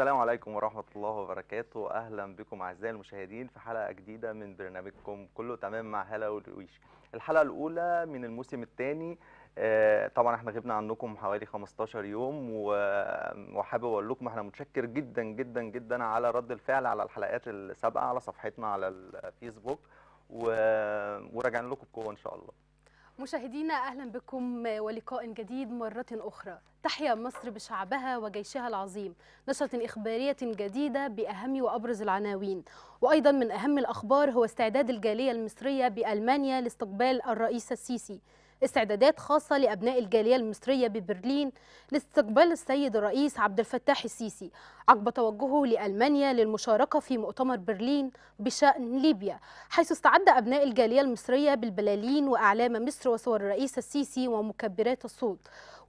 السلام عليكم ورحمة الله وبركاته أهلا بكم أعزائي المشاهدين في حلقة جديدة من برنامجكم كله تمام مع هلا ولويش الحلقة الأولى من الموسم الثاني آه، طبعا احنا غبنا عنكم حوالي 15 يوم وحابب اقول لكم احنا متشكر جدا جدا جدا على رد الفعل على الحلقات السابقه على صفحتنا على الفيسبوك وراجعين لكم بقوه ان شاء الله مشاهدينا اهلا بكم ولقاء جديد مره اخرى تحيا مصر بشعبها وجيشها العظيم نشرة إخبارية جديدة بأهم وأبرز العناوين وأيضا من أهم الأخبار هو استعداد الجالية المصرية بألمانيا لاستقبال الرئيس السيسي استعدادات خاصة لأبناء الجالية المصرية ببرلين لاستقبال السيد الرئيس عبد الفتاح السيسي عقب توجهه لألمانيا للمشاركة في مؤتمر برلين بشأن ليبيا حيث استعد أبناء الجالية المصرية بالبلالين وأعلام مصر وصور الرئيس السيسي ومكبرات الصوت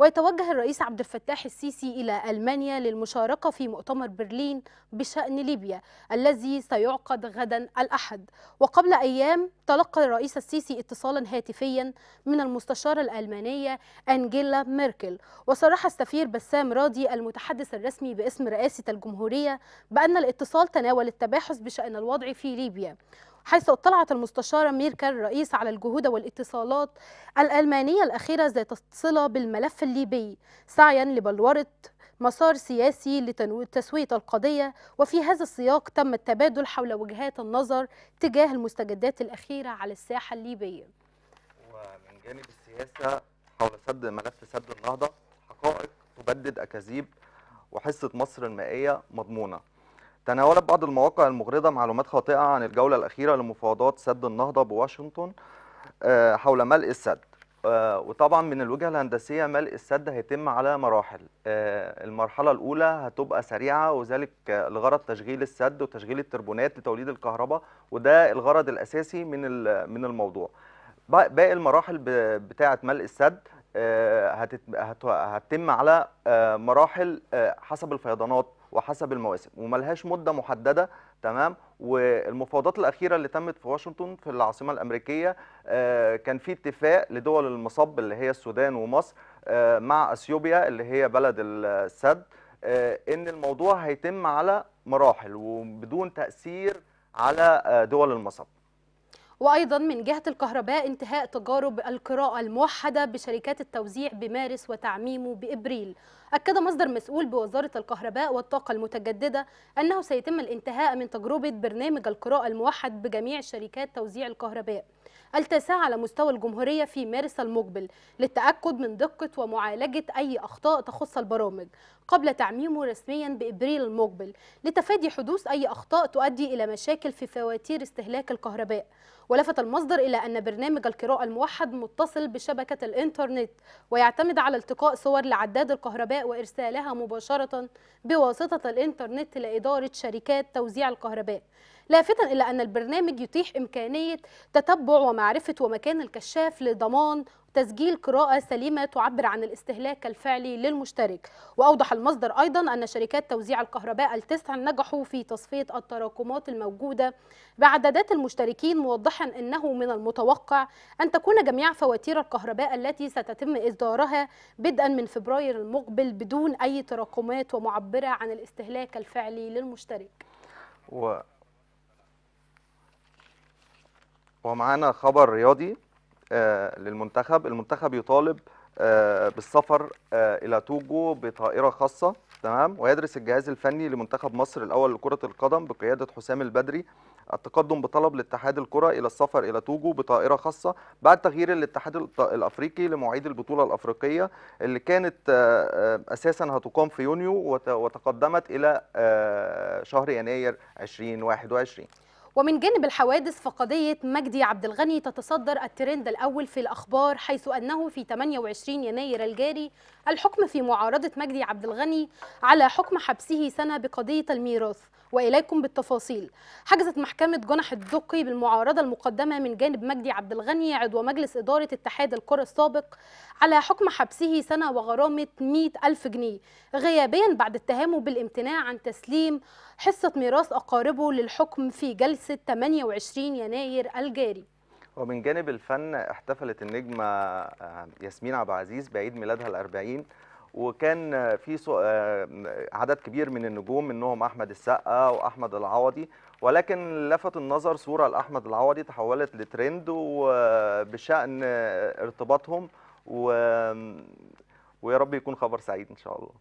ويتوجه الرئيس عبد الفتاح السيسي إلى ألمانيا للمشاركة في مؤتمر برلين بشأن ليبيا الذي سيعقد غدا الأحد وقبل أيام تلقى الرئيس السيسي اتصالا هاتفيا من المستشارة الألمانية أنجيلا ميركل وصرح السفير بسام راضي المتحدث الرسمي باسم رئاسة الجمهورية بأن الاتصال تناول التباحث بشأن الوضع في ليبيا حيث اطلعت المستشارة ميركل الرئيس على الجهود والاتصالات الألمانية الأخيرة ذات الصلة بالملف الليبي سعيا لبلورة مسار سياسي لتسوية القضية وفي هذا السياق تم التبادل حول وجهات النظر تجاه المستجدات الأخيرة على الساحة الليبية ومن جانب السياسة حول سد ملف سد النهضة حقائق تبدد أكاذيب وحصة مصر المائية مضمونة تناولت بعض المواقع المغرضة معلومات خاطئة عن الجولة الأخيرة لمفاوضات سد النهضة بواشنطن آه، حول ملء السد آه، وطبعا من الوجهة الهندسية ملء السد هيتم على مراحل آه، المرحلة الأولى هتبقى سريعة وذلك لغرض تشغيل السد وتشغيل التربونات لتوليد الكهرباء وده الغرض الأساسي من من الموضوع باقي المراحل بتاعة ملء السد هتتم على مراحل حسب الفيضانات وحسب المواسم وملهاش مده محدده تمام والمفاوضات الاخيره اللي تمت في واشنطن في العاصمه الامريكيه آه، كان في اتفاق لدول المصب اللي هي السودان ومصر آه، مع اثيوبيا اللي هي بلد السد آه، ان الموضوع هيتم على مراحل وبدون تاثير على دول المصب وأيضا من جهة الكهرباء انتهاء تجارب القراءة الموحدة بشركات التوزيع بمارس وتعميمه بإبريل أكد مصدر مسؤول بوزارة الكهرباء والطاقة المتجددة أنه سيتم الانتهاء من تجربة برنامج القراءة الموحد بجميع شركات توزيع الكهرباء التاسعة على مستوى الجمهورية في مارس المقبل للتأكد من دقة ومعالجة أي أخطاء تخص البرامج قبل تعميمه رسميا بإبريل المقبل لتفادي حدوث أي أخطاء تؤدي إلى مشاكل في فواتير استهلاك الكهرباء ولفت المصدر إلى أن برنامج القراءة الموحد متصل بشبكة الإنترنت ويعتمد على التقاء صور لعداد الكهرباء وإرسالها مباشرة بواسطة الإنترنت لإدارة شركات توزيع الكهرباء لافتا إلى أن البرنامج يتيح إمكانية تتبع ومعرفة ومكان الكشاف لضمان تسجيل قراءة سليمة تعبر عن الاستهلاك الفعلي للمشترك وأوضح المصدر أيضا أن شركات توزيع الكهرباء التسع نجحوا في تصفية التراكمات الموجودة بعددات المشتركين موضحا أنه من المتوقع أن تكون جميع فواتير الكهرباء التي ستتم إصدارها بدءا من فبراير المقبل بدون أي تراكمات ومعبرة عن الاستهلاك الفعلي للمشترك و... ومعانا خبر رياضي آه، للمنتخب المنتخب يطالب آه، بالسفر آه، الى توجو بطائره خاصه تمام ويدرس الجهاز الفني لمنتخب مصر الاول لكره القدم بقياده حسام البدري التقدم بطلب لاتحاد الكره الى السفر الى توجو بطائره خاصه بعد تغيير الاتحاد الافريقي لمواعيد البطوله الافريقيه اللي كانت اساسا هتقام في يونيو وتقدمت الى شهر يناير 2021 ومن جانب الحوادث فقضية مجدي عبد الغني تتصدر الترند الأول في الأخبار حيث أنه في 28 يناير الجاري الحكم في معارضة مجدي عبد الغني على حكم حبسه سنة بقضية الميراث واليكم بالتفاصيل حجزت محكمه جنح الدقي بالمعارضه المقدمه من جانب مجدي عبد الغني عضو مجلس اداره اتحاد الكره السابق على حكم حبسه سنه وغرامه 100 الف جنيه غيابيا بعد اتهامه بالامتناع عن تسليم حصه ميراث اقاربه للحكم في جلسه 28 يناير الجاري ومن جانب الفن احتفلت النجمة آه، ياسمين عبد العزيز بعيد ميلادها الأربعين وكان في آه، عدد كبير من النجوم منهم احمد السقا واحمد العوضي ولكن لفت النظر صوره لاحمد العوضي تحولت لترند وبشان ارتباطهم و... ويا رب يكون خبر سعيد ان شاء الله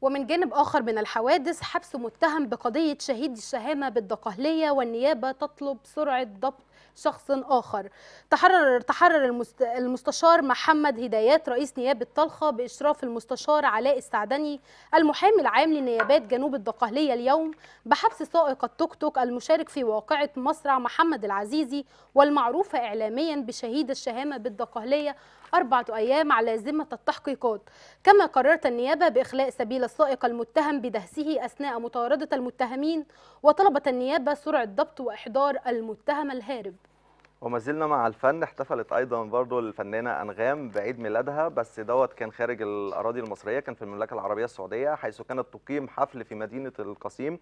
ومن جانب آخر من الحوادث حبس متهم بقضية شهيد الشهامة بالدقهلية والنيابة تطلب سرعة ضبط شخص آخر تحرر تحرر المستشار محمد هدايات رئيس نيابة طلخة بإشراف المستشار علاء السعدني المحامي العام لنيابات جنوب الدقهلية اليوم بحبس سائق التوك توك المشارك في واقعة مصرع محمد العزيزي والمعروفة إعلاميا بشهيد الشهامة بالدقهلية أربعة أيام على ذمة التحقيقات كما قررت النيابة بإخلاء سبيل السائق المتهم بدهسه أثناء مطاردة المتهمين وطلبت النيابة سرعة ضبط وإحضار المتهم الهارب وما زلنا مع الفن احتفلت ايضا برضه الفنانه انغام بعيد ميلادها بس دوت كان خارج الاراضي المصريه كان في المملكه العربيه السعوديه حيث كانت تقيم حفل في مدينه القصيم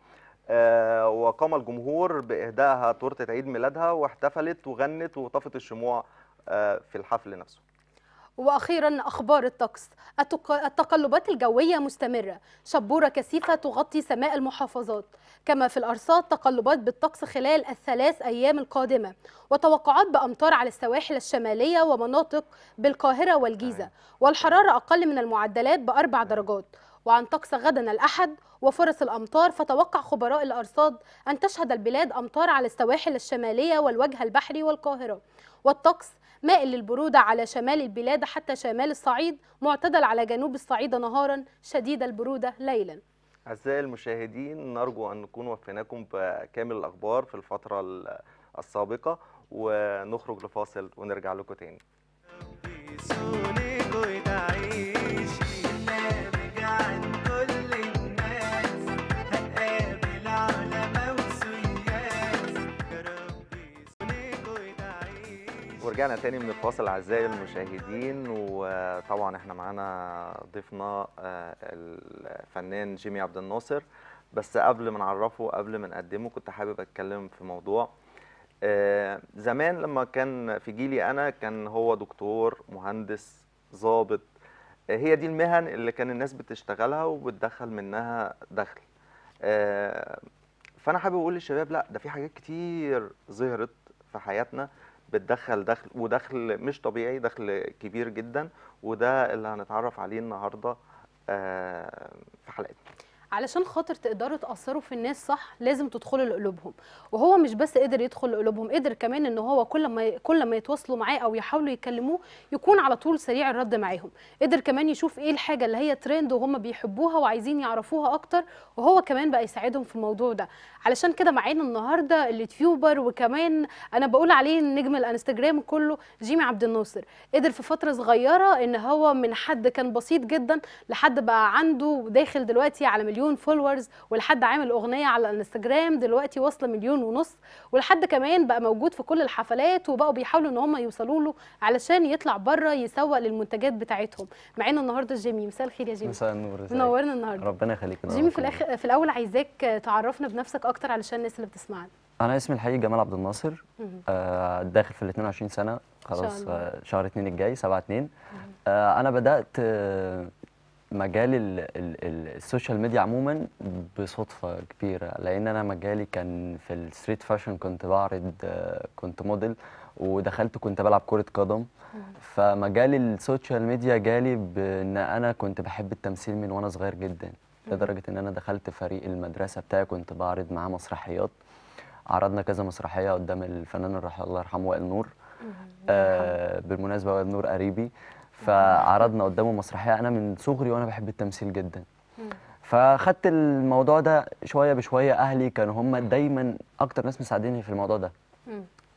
آه وقام الجمهور باهدائها تورته عيد ميلادها واحتفلت وغنت وطفت الشموع آه في الحفل نفسه واخيرا اخبار الطقس التقلبات الجويه مستمره شبوره كثيفه تغطي سماء المحافظات كما في الارصاد تقلبات بالطقس خلال الثلاث ايام القادمه وتوقعات بامطار على السواحل الشماليه ومناطق بالقاهره والجيزه والحراره اقل من المعدلات باربع درجات وعن طقس غدا الأحد وفرص الأمطار فتوقع خبراء الأرصاد أن تشهد البلاد أمطار على السواحل الشمالية والوجه البحري والقاهرة والطقس مائل للبرودة على شمال البلاد حتى شمال الصعيد معتدل على جنوب الصعيد نهارا شديد البرودة ليلا أعزائي المشاهدين نرجو أن نكون وفيناكم بكامل الأخبار في الفترة السابقة ونخرج لفاصل ونرجع لكم تاني ورجعنا تاني من الفاصل اعزائي المشاهدين وطبعا احنا معانا ضيفنا آه، الفنان جيمي عبد الناصر بس قبل ما نعرفه قبل ما نقدمه كنت حابب اتكلم في موضوع آه، زمان لما كان في جيلي انا كان هو دكتور مهندس ظابط آه، هي دي المهن اللي كان الناس بتشتغلها وبتدخل منها دخل فانا حابب اقول للشباب لا ده في حاجات كتير ظهرت في حياتنا بتدخل دخل ودخل مش طبيعي دخل كبير جدا وده اللي هنتعرف عليه النهارده آه، في حلقتنا علشان خاطر تقدروا تاثروا في الناس صح لازم تدخلوا لقلوبهم وهو مش بس قدر يدخل لقلوبهم قدر كمان ان هو كل ما كل ما يتواصلوا معاه او يحاولوا يكلموه يكون على طول سريع الرد معاهم قدر كمان يشوف ايه الحاجه اللي هي ترند وهم بيحبوها وعايزين يعرفوها اكتر وهو كمان بقى يساعدهم في الموضوع ده علشان كده معانا النهارده اليوتيوبر وكمان انا بقول عليه نجم الانستجرام كله جيمي عبد الناصر قدر في فتره صغيره ان هو من حد كان بسيط جدا لحد بقى عنده داخل دلوقتي على مليون مليون فولورز والحد عامل اغنيه على الانستجرام دلوقتي وصل مليون ونص والحد كمان بقى موجود في كل الحفلات وبقوا بيحاولوا ان هم يوصلوا له علشان يطلع بره يسوق للمنتجات بتاعتهم معانا النهارده جيمي مساء الخير يا جيمي مساء النور منورنا النهارده ربنا يخليك جيمي في الاخر في الاول عايزاك تعرفنا بنفسك اكتر علشان الناس اللي بتسمعنا انا اسمي الحقيقي جمال عبد الناصر آه داخل في ال 22 سنه خلاص آه، شهر 2 الجاي 7 2 آه انا بدات آه مجال السوشيال ميديا عموما بصدفه كبيره لان انا مجالي كان في الستريت فاشن كنت بعرض كنت موديل ودخلت كنت بلعب كره قدم فمجال السوشيال ميديا جالي بان انا كنت بحب التمثيل من وانا صغير جدا لدرجه ان انا دخلت فريق المدرسه بتاعي كنت بعرض معاه مسرحيات عرضنا كذا مسرحيه قدام الفنان الله يرحمه وائل نور آه بالمناسبه وائل نور قريبي فعرضنا قدامه مسرحيه انا من صغري وانا بحب التمثيل جدا فخدت الموضوع ده شويه بشويه اهلي كانوا هم دايما اكتر ناس مساعديني في الموضوع ده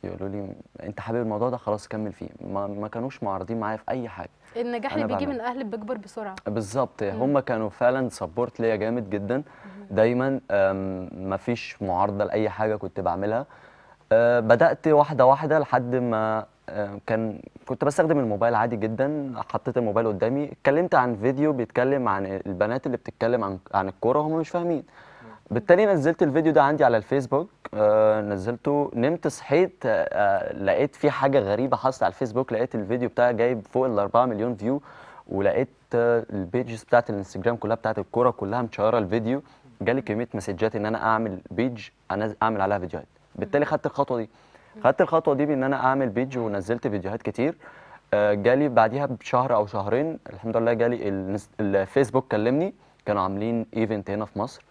يقولوا لي انت حابب الموضوع ده خلاص كمل فيه ما, ما كانوش معارضين معايا في اي حاجه النجاح اللي بيجي بعمل. من الاهل بيكبر بسرعه بالظبط هم كانوا فعلا سبورت ليا جامد جدا مم. دايما ما فيش معارضه لاي حاجه كنت بعملها أه، بدات واحده واحده لحد ما آه، كان كنت بستخدم الموبايل عادي جدا حطيت الموبايل قدامي اتكلمت عن فيديو بيتكلم عن البنات اللي بتتكلم عن عن الكوره وهم مش فاهمين بالتالي نزلت الفيديو ده عندي على الفيسبوك آه نزلته نمت صحيت آه, آه، لقيت في حاجه غريبه حصلت على الفيسبوك لقيت الفيديو بتاعي جايب فوق ال 4 مليون فيو ولقيت آه البيجز بتاعت الانستجرام كلها بتاعت الكوره كلها مشيره الفيديو جالي كميه مسجات ان انا اعمل بيج انا اعمل عليها فيديوهات بالتالي خدت الخطوه دي خدت الخطوه دي بان انا اعمل بيج ونزلت فيديوهات كتير آه، جالي بعديها بشهر او شهرين الحمد لله جالي الفيسبوك كلمني كانوا عاملين ايفنت هنا في مصر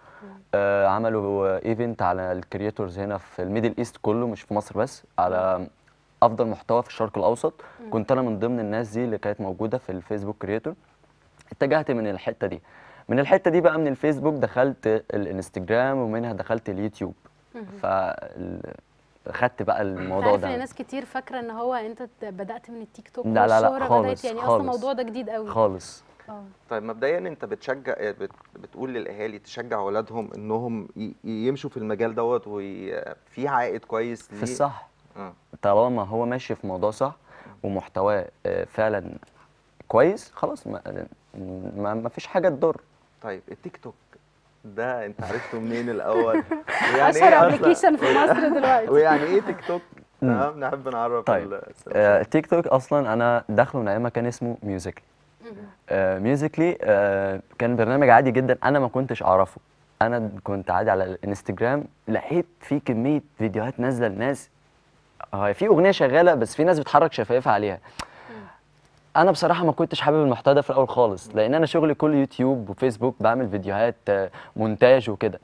آه، عملوا ايفنت على الكرييتورز هنا في الميدل ايست كله مش في مصر بس على افضل محتوى في الشرق الاوسط كنت انا من ضمن الناس دي اللي كانت موجوده في الفيسبوك كرييتور اتجهت من الحته دي من الحته دي بقى من الفيسبوك دخلت الانستجرام ومنها دخلت اليوتيوب فال خدت بقى الموضوع ده ان ناس كتير فاكره ان هو انت بدات من التيك توك لا لا لا خالص يعني خالص اصلا الموضوع ده جديد قوي خالص أوه. طيب مبدئيا انت بتشجع اه، بتقول للاهالي تشجع اولادهم انهم يمشوا في المجال دوت وفي عائد كويس في الصح آه. طالما هو ماشي في موضوع صح ومحتواه اه، فعلا كويس خلاص ما, ما فيش حاجه تضر طيب التيك توك ده انت عرفته منين الاول يعني اشهر ابلكيشن إيه في مصر دلوقتي ويعني ايه تيك توك تمام نحب نعرف طيب آه، تيك توك اصلا انا داخله من ايام كان اسمه ميوزيكلي ميوزيكلي آه،, آه، كان برنامج عادي جدا انا ما كنتش اعرفه انا كنت عادي على الانستجرام لقيت في كميه فيديوهات نازله لناس في اغنيه شغاله بس في ناس بتحرك شفايفها عليها انا بصراحه ما كنتش حابب المحتوى ده في الاول خالص لان انا شغلي كله يوتيوب وفيسبوك بعمل فيديوهات آه، مونتاج وكده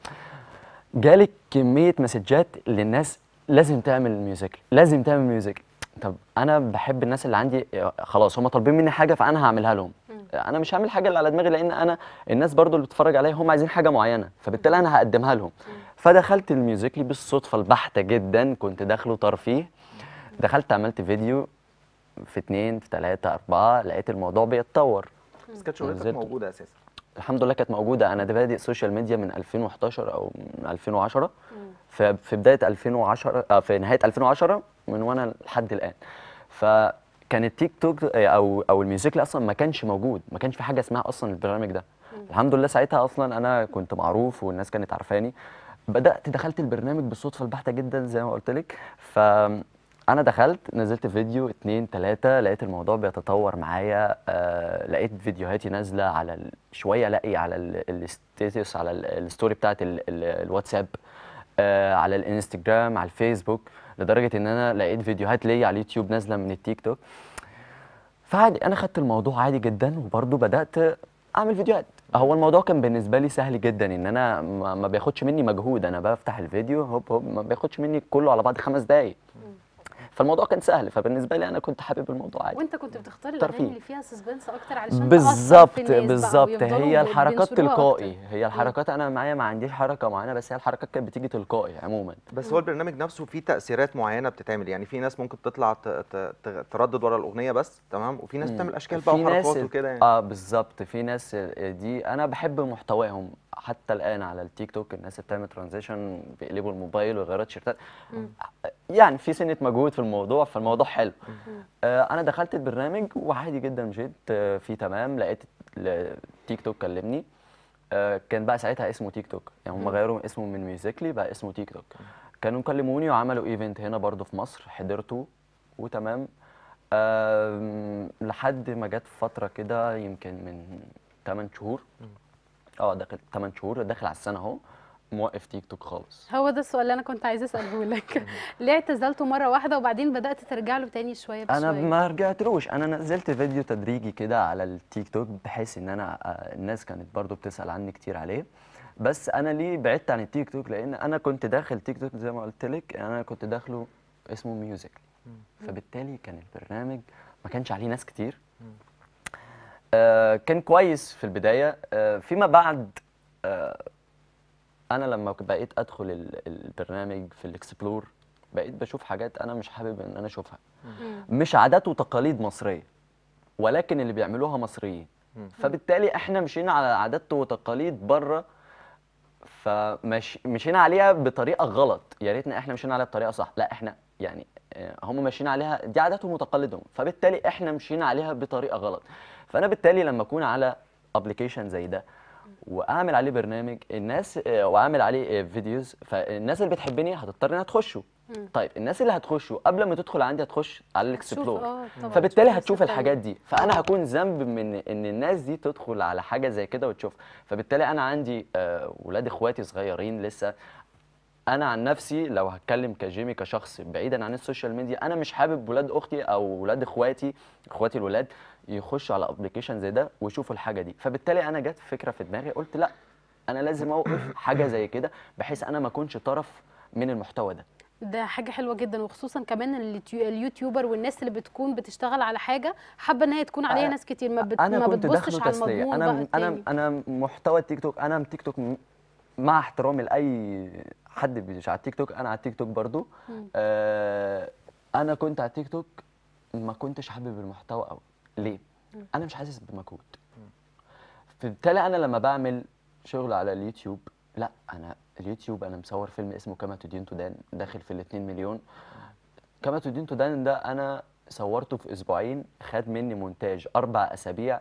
جالي كميه مسجات للناس لازم تعمل ميوزك لازم تعمل ميوزك طب انا بحب الناس اللي عندي آه، خلاص هم طالبين مني حاجه فانا هعملها لهم انا مش هعمل حاجه اللي على دماغي لان انا الناس برضو اللي بتتفرج عليا هم عايزين حاجه معينه فبالتالي انا هقدمها لهم فدخلت الميوزيكلي بالصدفه البحته جدا كنت داخله ترفيه دخلت عملت فيديو في اثنين في ثلاثة أربعة لقيت الموضوع بيتطور بس كانت شغلتك موجودة أساسا الحمد لله كانت موجودة أنا ده بادئ سوشيال ميديا من 2011 أو من 2010 في بداية 2010 آه، في نهاية 2010 من وأنا لحد الآن فكان التيك توك آه، أو أو الميوزيكلي أصلا ما كانش موجود ما كانش في حاجة اسمها أصلا البرنامج ده الحمد لله ساعتها أصلا أنا كنت معروف والناس كانت عارفاني بدات دخلت البرنامج بالصدفه البحته جدا زي ما قلت لك ف انا دخلت نزلت فيديو اتنين تلاتة لقيت الموضوع بيتطور معايا آه لقيت فيديوهاتي نازله على شويه الاقي إيه، على الستيتس على الستوري بتاعت الـ الـ الواتساب آه على الانستجرام على الفيسبوك لدرجه ان انا لقيت فيديوهات ليا على اليوتيوب نازله من التيك توك فعادي انا خدت الموضوع عادي جدا وبرضه بدات اعمل فيديوهات هو الموضوع كان بالنسبه لي سهل جدا ان انا ما بياخدش مني مجهود انا بفتح الفيديو هوب هوب ما بياخدش مني كله على بعض خمس دقايق فالموضوع كان سهل فبالنسبه لي انا كنت حابب الموضوع عادي وانت كنت بتختار الاغاني اللي فيها سسبنس اكتر علشان بالظبط بالظبط هي الحركات تلقائي هي الحركات انا معايا ما عنديش حركه معينه بس هي الحركات كانت بتيجي تلقائي عموما بس هو البرنامج نفسه فيه تاثيرات معينه بتتعمل يعني في ناس ممكن تطلع تردد ورا الاغنيه بس تمام وفي ناس بتعمل اشكال بقى وحركات وكده يعني اه بالظبط في ناس آه، دي انا بحب محتواهم حتى الان على التيك توك الناس بتعمل ترانزيشن بيقلبوا الموبايل ويغيروا تيشيرتات يعني في سنه مجهود في الموضوع فالموضوع حلو آه انا دخلت البرنامج وعادي جدا جيت آه في تمام لقيت التيك توك كلمني آه كان بقى ساعتها اسمه تيك توك يعني هم غيروا اسمه من ميوزيكلي بقى اسمه تيك توك كانوا كلموني وعملوا ايفنت هنا برضه في مصر حضرته وتمام لحد ما جت فتره كده يمكن من 8 شهور اه داخل 8 شهور داخل على السنه اهو موقف تيك توك خالص هو ده السؤال اللي انا كنت عايزه اساله لك ليه اعتزلته مره واحده وبعدين بدات ترجع له تاني شويه بشويه انا ما رجعتلوش انا نزلت فيديو تدريجي كده على التيك توك بحيث ان انا آه، الناس كانت برضو بتسال عني كتير عليه بس انا ليه بعدت عن التيك توك لان انا كنت داخل تيك توك زي ما قلت لك انا كنت داخله اسمه ميوزك فبالتالي كان البرنامج ما كانش عليه ناس كتير آه، كان كويس في البدايه آه، فيما بعد آه، انا لما بقيت ادخل البرنامج في الاكسبلور بقيت بشوف حاجات انا مش حابب ان انا اشوفها مش عادات وتقاليد مصريه ولكن اللي بيعملوها مصريين فبالتالي احنا مشينا على عادات وتقاليد بره فمشينا عليها بطريقه غلط يا ريتنا احنا مشينا عليها بطريقه صح لا احنا يعني آه، هم ماشيين عليها دي عاداتهم وتقاليدهم فبالتالي احنا مشينا عليها بطريقه غلط فانا بالتالي لما اكون على ابلكيشن زي ده واعمل عليه برنامج الناس آه، واعمل عليه فيديوز آه، فالناس اللي بتحبني هتضطر انها تخشه طيب الناس اللي هتخشه قبل ما تدخل عندي هتخش على الاكسبلور فبالتالي هتشوف الحاجات إيه. دي فانا هكون ذنب من ان الناس دي تدخل على حاجه زي كده وتشوف فبالتالي انا عندي ولاد اخواتي صغيرين لسه انا عن نفسي لو هتكلم كجيمي كشخص بعيدا عن السوشيال ميديا انا مش حابب ولاد اختي او ولاد اخواتي اخواتي الولاد يخشوا على ابلكيشن زي ده ويشوفوا الحاجه دي فبالتالي انا جت فكره في دماغي قلت لا انا لازم اوقف حاجه زي كده بحيث انا ما اكونش طرف من المحتوى ده ده حاجه حلوه جدا وخصوصا كمان اليوتيوبر والناس اللي بتكون بتشتغل على حاجه حابه ان هي تكون عليها ناس كتير ما, بت... أنا ما بتبصش على المضمون انا انا انا محتوى التيك توك انا تيك توك مع احترامي لاي حد مش على التيك توك انا على التيك توك برضو آه انا كنت على التيك توك ما كنتش حابب المحتوى قوي ليه مم. انا مش حاسس بمجهود فبالتالي انا لما بعمل شغل على اليوتيوب لا انا اليوتيوب انا مصور فيلم اسمه كما تدين تدان داخل في ال 2 مليون كما تدين تدان ده انا صورته في اسبوعين خد مني مونتاج اربع اسابيع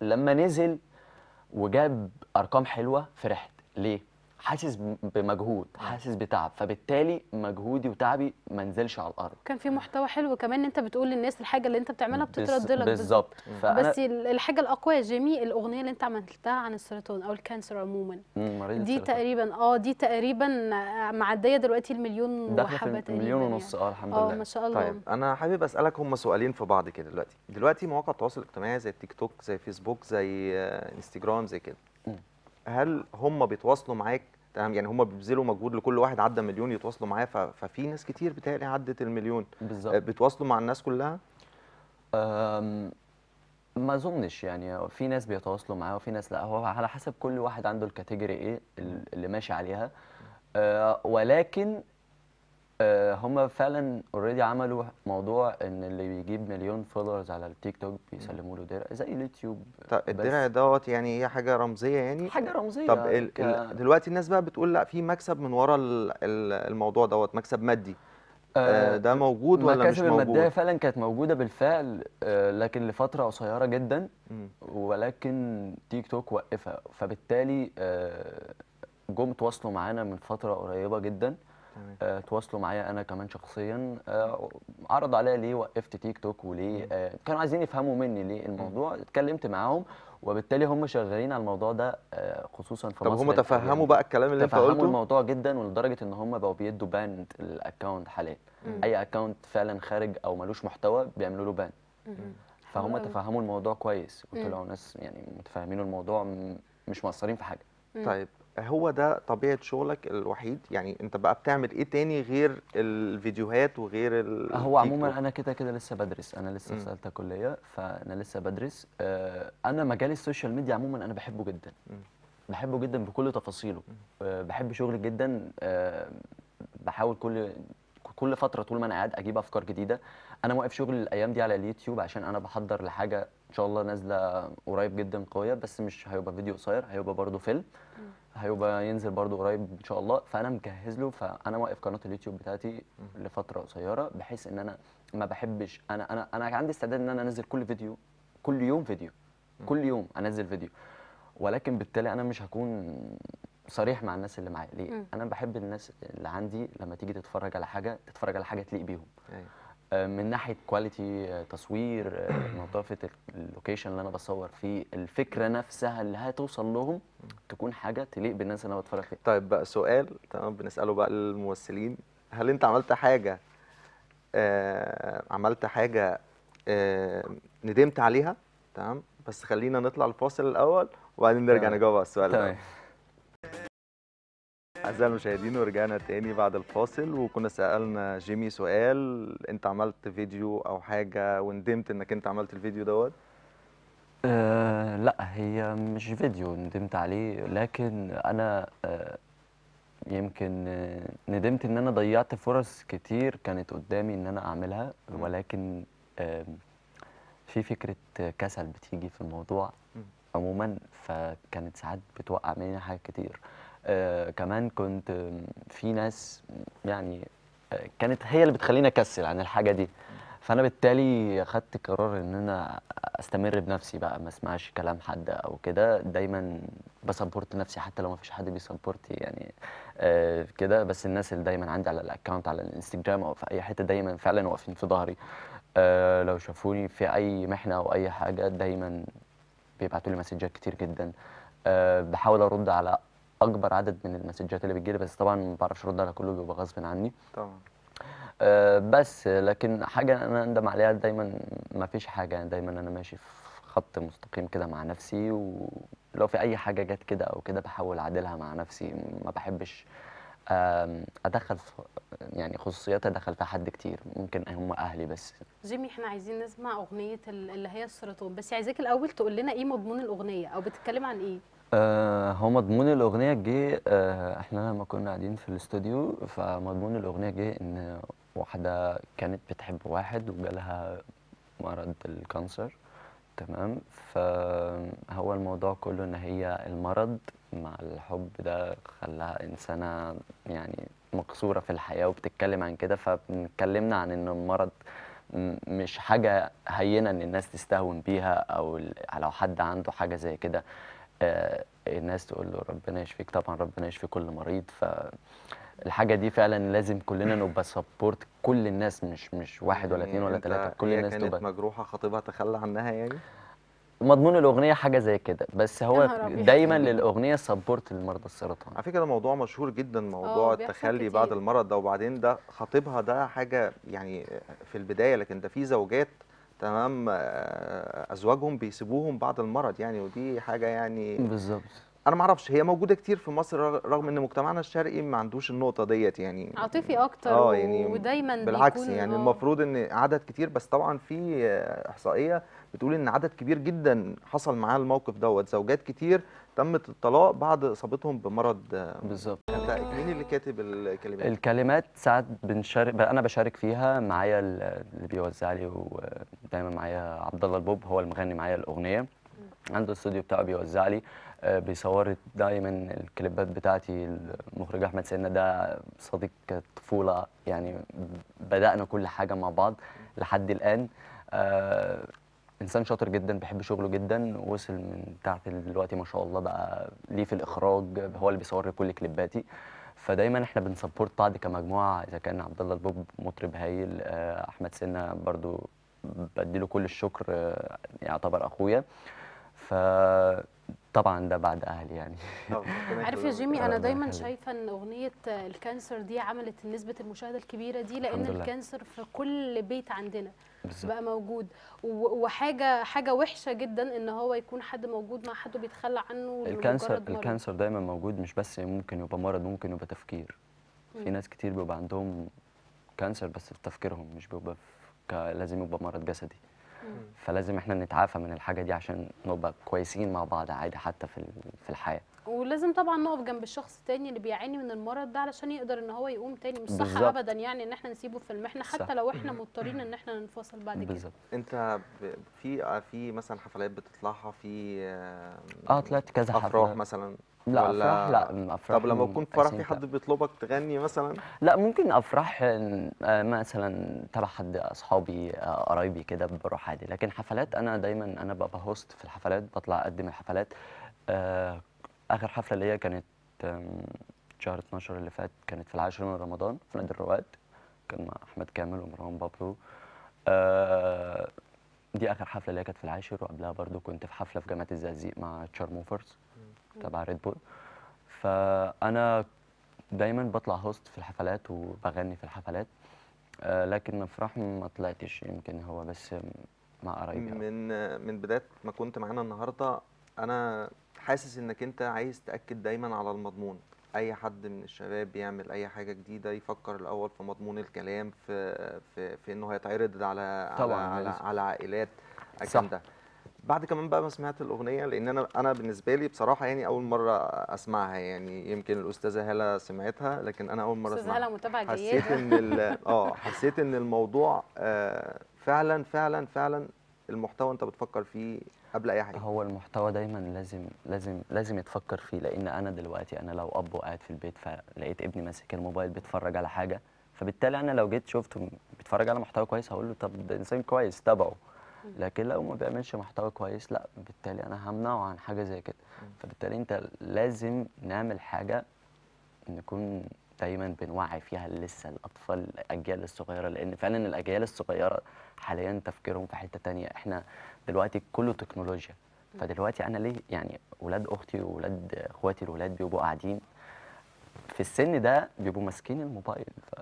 لما نزل وجاب ارقام حلوه فرحت ليه حاسس بمجهود حاسس بتعب فبالتالي مجهودي وتعبي ما نزلش على الارض كان في محتوى حلو كمان انت بتقول للناس الحاجه اللي انت بتعملها بتترد لك بالظبط بس الحاجه الاقوى جميع الاغنيه اللي انت عملتها عن السرطان او الكانسر عموما دي تقريبا اه دي تقريبا معديه دلوقتي المليون وحبه مليون يعني. ونص اه الحمد آه، لله اه ما شاء الله طيب انا حابب اسالك هم سؤالين في بعض كده دلوقتي دلوقتي مواقع التواصل الاجتماعي زي التيك توك زي فيسبوك زي آه، انستجرام زي كده هل هم بيتواصلوا معاك تمام يعني هم بيبذلوا مجهود لكل واحد عدى مليون يتواصلوا معاه ففي ناس كتير بتهيألي عدت المليون بالظبط آه، بتواصلوا مع الناس كلها؟ ما اظنش يعني في ناس بيتواصلوا معاه وفي ناس لا هو على حسب كل واحد عنده الكاتيجوري ايه اللي ماشي عليها آه، ولكن آه، هم فعلا اوريدي عملوا موضوع ان اللي بيجيب مليون فولورز على التيك توك بيسلموا له درع زي اليوتيوب طب الدرع دوت يعني هي حاجه رمزيه يعني حاجه رمزيه طب ال ال دلوقتي الناس بقى بتقول لا في مكسب من ورا الموضوع دوت مكسب مادي آه, آه، ده موجود ولا مش موجود؟ المادية فعلا كانت موجودة بالفعل آه، لكن لفترة قصيرة جدا ولكن تيك توك وقفها فبالتالي جم تواصلوا معانا من فترة قريبة جدا آه تواصلوا معايا انا كمان شخصيا آه عرض عليا ليه وقفت تيك توك وليه آه كانوا عايزين يفهموا مني ليه الموضوع اتكلمت معاهم وبالتالي هم شغالين على الموضوع ده آه، خصوصا في طب مصر هم تفهموا بقى الكلام اللي انت قلته تفهموا الموضوع جدا ولدرجه ان هم بقوا بيدوا باند الاكونت حاليا اي اكونت فعلا خارج او ملوش محتوى بيعملوا له باند فهم آه. تفهموا الموضوع كويس وطلعوا ناس يعني متفاهمين الموضوع مش مقصرين في حاجه طيب هو ده طبيعه شغلك الوحيد يعني انت بقى بتعمل ايه تاني غير الفيديوهات وغير ال هو عموما انا كده كده لسه بدرس انا لسه ثالثه كليه فانا لسه بدرس آه، انا مجال السوشيال ميديا عموما انا بحبه جدا م. بحبه جدا بكل تفاصيله آه، بحب شغلي جدا آه، بحاول كل كل فتره طول ما انا قاعد اجيب افكار جديده انا واقف شغل الايام دي على اليوتيوب عشان انا بحضر لحاجه ان شاء الله نازله قريب جدا قويه بس مش هيبقى فيديو قصير هيبقى برضه فيلم هيبقى ينزل برضو قريب ان شاء الله فانا مجهز له فانا واقف قناه اليوتيوب بتاعتي لفتره قصيره بحيث ان انا ما بحبش انا انا انا عندي استعداد ان انا انزل كل فيديو كل يوم فيديو كل يوم انزل فيديو ولكن بالتالي انا مش هكون صريح مع الناس اللي معايا ليه؟ انا بحب الناس اللي عندي لما تيجي تتفرج على حاجه تتفرج على حاجه تليق بيهم أيوة. آه، من ناحيه كواليتي آه، تصوير آه، نظافه اللوكيشن اللي انا بصور فيه الفكره نفسها اللي هتوصل لهم تكون حاجه تليق بالناس اللي انا بتفرج فيها طيب بقى سؤال تمام بنساله بقى للممثلين هل انت عملت حاجه آه عملت حاجه آه ندمت عليها تمام بس خلينا نطلع الفاصل الاول وبعدين نرجع نجاوب على السؤال تمام أعزائي المشاهدين ورجعنا تاني بعد الفاصل وكنا سألنا جيمي سؤال أنت عملت فيديو أو حاجة وندمت إنك أنت عملت الفيديو دوت؟ أه لا هي مش فيديو ندمت عليه لكن أنا أه يمكن ندمت إن أنا ضيعت فرص كتير كانت قدامي إن أنا أعملها ولكن أه في فكرة كسل بتيجي في الموضوع عموما فكانت ساعات بتوقع مني حاجات كتير آه، كمان كنت في ناس يعني آه، كانت هي اللي بتخليني اكسل عن الحاجه دي فانا بالتالي اخدت قرار ان انا استمر بنفسي بقى ما اسمعش كلام حد او كده دايما بسبورت نفسي حتى لو ما فيش حد بيسبورتي يعني آه، كده بس الناس اللي دايما عندي على الاكونت على الانستجرام او في اي حته دايما فعلا واقفين في ظهري لو شافوني في اي محنه او اي حاجه دايما بيبعتوا لي مسجات كتير جدا بحاول ارد على اكبر عدد من المسجات اللي بتجيلي بس طبعا ما بعرفش ارد على كله بيبقى غصب عني طبعا أه بس لكن حاجه انا اندم عليها دايما ما فيش حاجه يعني دايما انا ماشي في خط مستقيم كده مع نفسي ولو في اي حاجه جت كده او كده بحاول اعدلها مع نفسي ما بحبش ادخل يعني خصوصيات ادخل في حد كتير ممكن هم اهلي بس جيمي احنا عايزين نسمع اغنيه اللي هي السرطان بس عايزاك الاول تقول لنا ايه مضمون الاغنيه او بتتكلم عن ايه آه هو مضمون الاغنيه جه آه احنا لما كنا قاعدين في الاستوديو فمضمون الاغنيه جه ان واحده كانت بتحب واحد وجالها مرض الكانسر تمام فهو الموضوع كله ان هي المرض مع الحب ده خلاها انسانه يعني مقصوره في الحياه وبتتكلم عن كده فاتكلمنا عن ان المرض مش حاجه هينه ان الناس تستهون بيها او لو حد عنده حاجه زي كده آه، الناس تقول له ربنا يشفيك طبعا ربنا يشفي كل مريض ف الحاجه دي فعلا لازم كلنا نبقى سبورت كل الناس مش مش واحد ولا اثنين ولا ثلاثه يعني كل الناس تبقى كانت مجروحه خطيبها تخلى عنها يعني مضمون الاغنيه حاجه زي كده بس هو دايما للاغنيه سبورت لمرضى السرطان على فكره ده موضوع مشهور جدا آه، موضوع التخلي بعد المرض ده وبعدين ده خطيبها ده حاجه يعني في البدايه لكن ده في زوجات تمام آه، ازواجهم بيسيبوهم بعد المرض يعني ودي حاجه يعني بالظبط انا ما اعرفش هي موجوده كتير في مصر رغم ان مجتمعنا الشرقي ما عندوش النقطه ديت يعني عاطفي اكتر اه يعني ودايما بالعكس يعني آه. المفروض ان عدد كتير بس طبعا في احصائيه بتقول ان عدد كبير جدا حصل معاه الموقف دوت زوجات كتير تمت الطلاق بعد اصابتهم بمرض بالظبط انت مين اللي كاتب الكلمات الكلمات ساعات بنشارك انا بشارك فيها معايا اللي بيوزع لي ودايما معايا عبد الله البوب هو المغني معايا الاغنيه عنده الاستوديو بتاعه بيوزع لي آه، بيصور دايما الكليبات بتاعتي المخرج احمد سيدنا ده صديق طفوله يعني بدانا كل حاجه مع بعض لحد الان آه، انسان شاطر جدا بحب شغله جدا وصل من بتاعت دلوقتي ما شاء الله بقى ليه في الاخراج هو اللي بيصور كل كليباتي فدايما احنا بنسبورت بعض كمجموعه اذا كان عبد الله البوب مطرب هايل آه، احمد سنه برضو له كل الشكر يعتبر اخويا ف طبعا ده بعد اهلي يعني عارف يا جيمي انا دايما شايفه ان اغنيه الكانسر دي عملت نسبه المشاهده الكبيره دي لان الكانسر في كل بيت عندنا بالزبط. بقى موجود وحاجه حاجه وحشه جدا ان هو يكون حد موجود مع حد بيتخلى عنه الكانسر الكانسر دايما موجود مش بس ممكن يبقى مرض ممكن يبقى تفكير في ناس كتير بيبقى عندهم كانسر بس في تفكيرهم مش بيبقى لازم يبقى مرض جسدي فلازم احنا نتعافى من الحاجه دي عشان نبقى كويسين مع بعض عادي حتى في في الحياه ولازم طبعا نقف جنب الشخص التاني اللي بيعاني من المرض ده علشان يقدر ان هو يقوم تاني مش صح ابدا يعني ان احنا نسيبه في المحنه حتى لو احنا مضطرين ان احنا ننفصل بعد كده بالظبط انت في في مثلا حفلات بتطلعها في اه طلعت كذا حفله افراح مثلا لا ولا افراح لا افراح طب لما تكون في فرح في حد بيطلبك تغني مثلا لا ممكن افراح آه، مثلا تبع حد اصحابي آه، قرايبي كده بروح عادي لكن حفلات انا دايما انا ببقى هوست في الحفلات بطلع اقدم الحفلات آه، اخر حفله ليا كانت شهر 12 اللي فات كانت في العاشر من رمضان في نادي الرواد كان مع احمد كامل ومروان بابلو دي اخر حفله ليا كانت في العاشر وقبلها برضو كنت في حفله في جامعه الزقازيق مع تشارموفرز تبع ريد بول فانا دايما بطلع هوست في الحفلات وبغني في الحفلات آه، لكن مفرح ما طلعتش يمكن هو بس مع قرايبي من من بدايه ما كنت معانا النهارده انا حاسس انك انت عايز تاكد دايما على المضمون اي حد من الشباب بيعمل اي حاجه جديده يفكر الاول في مضمون الكلام في في, في انه هيتعرض على طبعا على, على, على عائلات الكلام ده بعد كمان بقى ما سمعت الاغنيه لان انا انا بالنسبه لي بصراحه يعني اول مره اسمعها يعني يمكن الاستاذه هاله سمعتها لكن انا اول مره اسمعها استاذه هاله متابعه جيده حسيت ان اه حسيت ان الموضوع آه، فعلا فعلا فعلا المحتوى انت بتفكر فيه قبل اي حاجه هو المحتوى دايما لازم لازم لازم يتفكر فيه لان انا دلوقتي انا لو اب وقاعد في البيت فلقيت ابني ماسك الموبايل بيتفرج على حاجه فبالتالي انا لو جيت شفته بيتفرج على محتوى كويس هقول له طب ده انسان كويس تابعه لكن لو ما بيعملش محتوى كويس لا بالتالي انا همنعه عن حاجه زي كده فبالتالي انت لازم نعمل حاجه نكون دايما بنوعي فيها لسه الاطفال الاجيال الصغيره لان فعلا الاجيال الصغيره حاليا تفكيرهم في حته تانية احنا دلوقتي كله تكنولوجيا فدلوقتي انا ليه يعني اولاد اختي واولاد اخواتي الاولاد بيبقوا قاعدين في السن ده بيبقوا ماسكين الموبايل ف...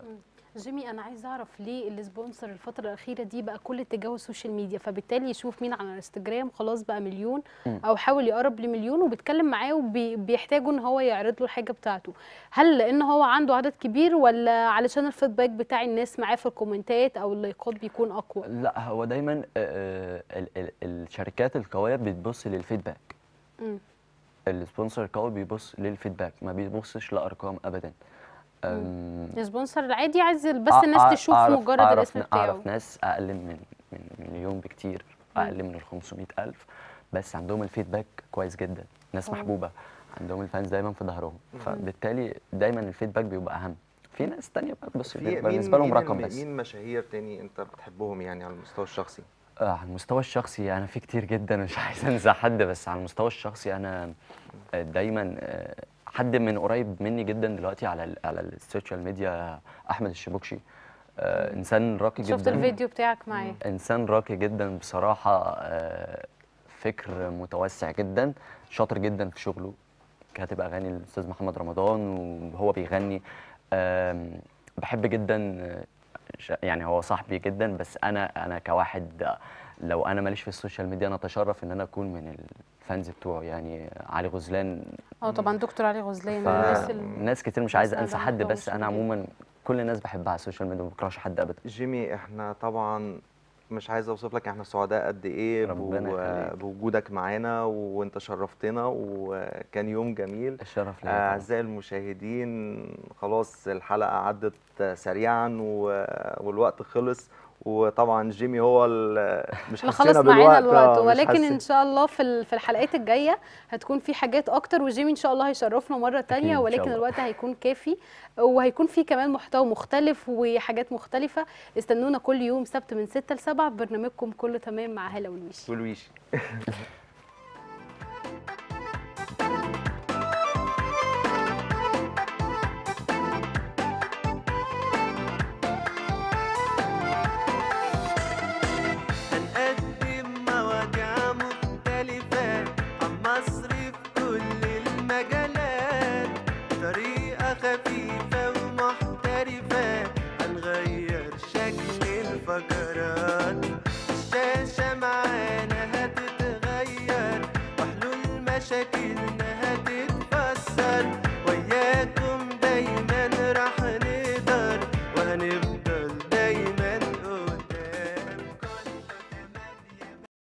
جيمي انا عايز اعرف ليه السبونسر الفتره الاخيره دي بقى كل اتجاهه السوشيال ميديا فبالتالي يشوف مين على الانستجرام خلاص بقى مليون او حاول يقرب لمليون وبيتكلم معاه وبيحتاجوا ان هو يعرض له الحاجه بتاعته هل لان هو عنده عدد كبير ولا علشان الفيدباك بتاع الناس معاه في الكومنتات او اللايكات بيكون اقوى لا هو دايما آه، آه، الشركات القويه بتبص للفيدباك السبونسر القوي بيبص للفيدباك ما بيبصش لارقام ابدا السبونسر العادي عايز بس الناس تشوف مجرد الاسم بتاعه اعرف ناس اقل من من مليون بكتير اقل من ال 500000 بس عندهم الفيدباك كويس جدا ناس محبوبه عندهم الفانز دايما في ظهرهم فبالتالي دايما الفيدباك بيبقى اهم في ناس تانية بقى بس بالنسبه لهم رقم بس مين مشاهير تاني انت بتحبهم يعني على المستوى الشخصي؟ آه على المستوى الشخصي انا في كتير جدا مش عايز انزع حد بس على المستوى الشخصي انا دايما آه حد من قريب مني جدا دلوقتي على الـ على السوشيال ميديا احمد الشبوكشي آه انسان راقي جدا شفت الفيديو بتاعك معاه انسان راقي جدا بصراحه آه فكر متوسع جدا شاطر جدا في شغله كاتب اغاني الاستاذ محمد رمضان وهو بيغني آه بحب جدا آه، يعني هو صاحبي جدا بس انا انا كواحد آه، لو انا ماليش في السوشيال ميديا انا اتشرف ان انا اكون من الفانز بتوعه يعني علي غزلان اه طبعا دكتور علي غزلان الناس ال... ناس كتير مش عايزه انسى حد بس انا عموما كل الناس بحبها على السوشيال ميديا ما بكرهش حد ابدا جيمي احنا طبعا مش عايز اوصف لك احنا سعداء قد ايه ربنا بوجودك معانا وانت شرفتنا وكان يوم جميل الشرف ليا اعزائي المشاهدين خلاص الحلقه عدت سريعا والوقت خلص وطبعا جيمي هو مش خلص معانا الوقت آه، ولكن ان شاء الله في في الحلقات الجايه هتكون في حاجات اكتر وجيمي ان شاء الله هيشرفنا مره تانية ولكن الوقت هيكون كافي وهيكون في كمان محتوى مختلف وحاجات مختلفه استنونا كل يوم سبت من 6 ل 7 برنامجكم كله تمام مع هلا والويشي والويشي